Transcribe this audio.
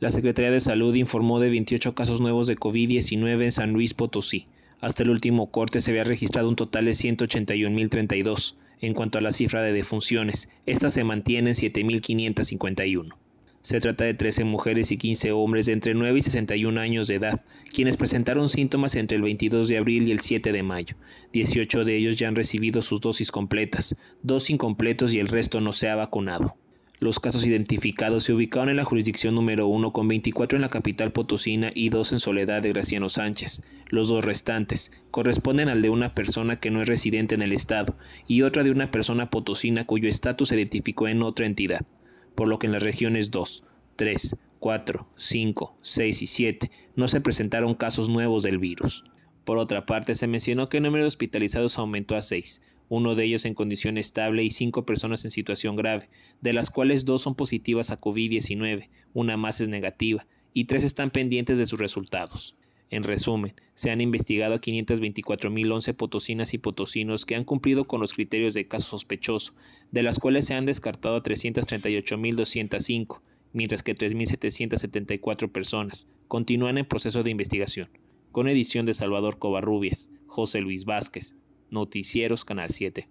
La Secretaría de Salud informó de 28 casos nuevos de COVID-19 en San Luis Potosí. Hasta el último corte se había registrado un total de 181.032. En cuanto a la cifra de defunciones, esta se mantiene en 7.551. Se trata de 13 mujeres y 15 hombres de entre 9 y 61 años de edad, quienes presentaron síntomas entre el 22 de abril y el 7 de mayo. 18 de ellos ya han recibido sus dosis completas, dos incompletos y el resto no se ha vacunado. Los casos identificados se ubicaron en la jurisdicción número 1 con 24 en la capital potosina y 2 en Soledad de Graciano Sánchez. Los dos restantes corresponden al de una persona que no es residente en el estado y otra de una persona potosina cuyo estatus se identificó en otra entidad, por lo que en las regiones 2, 3, 4, 5, 6 y 7 no se presentaron casos nuevos del virus. Por otra parte, se mencionó que el número de hospitalizados aumentó a 6, uno de ellos en condición estable y cinco personas en situación grave, de las cuales dos son positivas a COVID-19, una más es negativa, y tres están pendientes de sus resultados. En resumen, se han investigado a 524.011 potosinas y potosinos que han cumplido con los criterios de caso sospechoso, de las cuales se han descartado a 338.205, mientras que 3.774 personas continúan en proceso de investigación. Con edición de Salvador Covarrubias, José Luis Vázquez, Noticieros Canal 7.